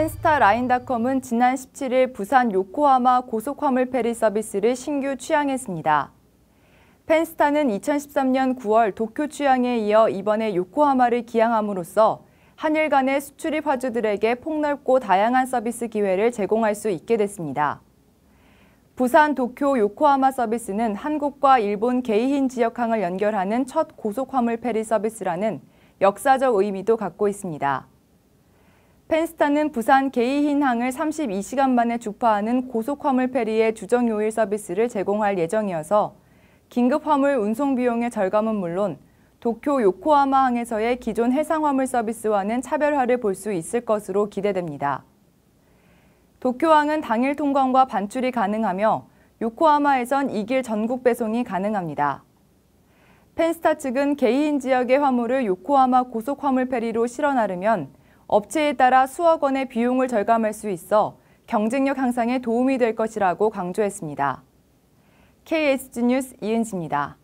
펜스타라인닷컴은 지난 17일 부산 요코하마 고속화물 페리 서비스를 신규 취항했습니다. 펜스타는 2013년 9월 도쿄 취항에 이어 이번에 요코하마를 기항함으로써 한일 간의 수출입 화주들에게 폭넓고 다양한 서비스 기회를 제공할 수 있게 됐습니다. 부산 도쿄 요코하마 서비스는 한국과 일본 게이힌 지역항을 연결하는 첫 고속화물 페리 서비스라는 역사적 의미도 갖고 있습니다. 펜스타는 부산 게이힌항을 32시간 만에 주파하는 고속 화물 페리의 주정 요일 서비스를 제공할 예정이어서 긴급 화물 운송 비용의 절감은 물론 도쿄 요코하마항에서의 기존 해상 화물 서비스와는 차별화를 볼 수 있을 것으로 기대됩니다. 도쿄항은 당일 통관과 반출이 가능하며 요코하마에선 이길 전국 배송이 가능합니다. 펜스타 측은 게이인 지역의 화물을 요코하마 고속 화물 페리로 실어 나르면 업체에 따라 수억 원의 비용을 절감할 수 있어 경쟁력 향상에 도움이 될 것이라고 강조했습니다. KSG 뉴스 이은지입니다.